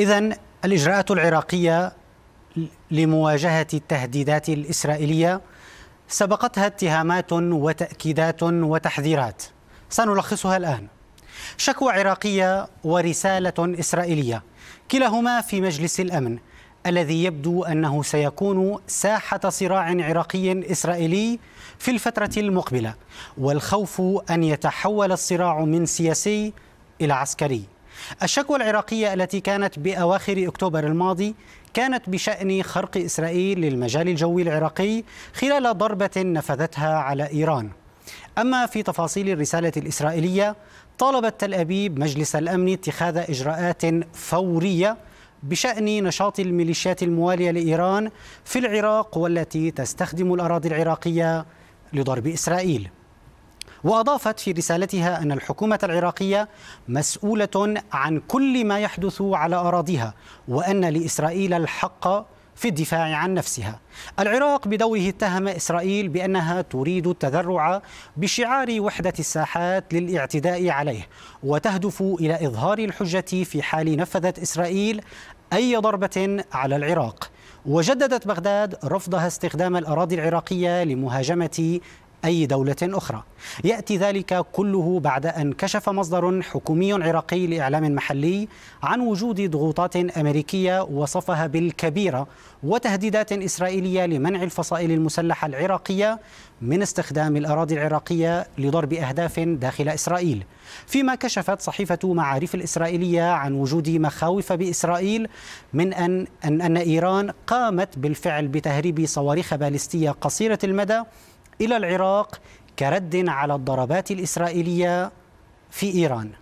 إذا الإجراءات العراقية لمواجهة التهديدات الإسرائيلية سبقتها اتهامات وتأكيدات وتحذيرات سنلخصها الآن شكوى عراقية ورسالة إسرائيلية كلاهما في مجلس الأمن الذي يبدو أنه سيكون ساحة صراع عراقي إسرائيلي في الفترة المقبلة والخوف أن يتحول الصراع من سياسي إلى عسكري الشكوى العراقية التي كانت بأواخر أكتوبر الماضي كانت بشأن خرق إسرائيل للمجال الجوي العراقي خلال ضربة نفذتها على إيران أما في تفاصيل الرسالة الإسرائيلية طالبت تل أبيب مجلس الأمن اتخاذ إجراءات فورية بشأن نشاط الميليشيات الموالية لإيران في العراق والتي تستخدم الأراضي العراقية لضرب إسرائيل وأضافت في رسالتها أن الحكومة العراقية مسؤولة عن كل ما يحدث على أراضيها وأن لإسرائيل الحق في الدفاع عن نفسها. العراق بدوره اتهم اسرائيل بانها تريد التذرع بشعار وحده الساحات للاعتداء عليه، وتهدف الى اظهار الحجه في حال نفذت اسرائيل اي ضربه على العراق. وجددت بغداد رفضها استخدام الاراضي العراقيه لمهاجمه أي دولة أخرى يأتي ذلك كله بعد أن كشف مصدر حكومي عراقي لإعلام محلي عن وجود ضغوطات أمريكية وصفها بالكبيرة وتهديدات إسرائيلية لمنع الفصائل المسلحة العراقية من استخدام الأراضي العراقية لضرب أهداف داخل إسرائيل فيما كشفت صحيفة معارف الإسرائيلية عن وجود مخاوف بإسرائيل من أن, أن, أن إيران قامت بالفعل بتهريب صواريخ باليستية قصيرة المدى إلى العراق كرد على الضربات الإسرائيلية في إيران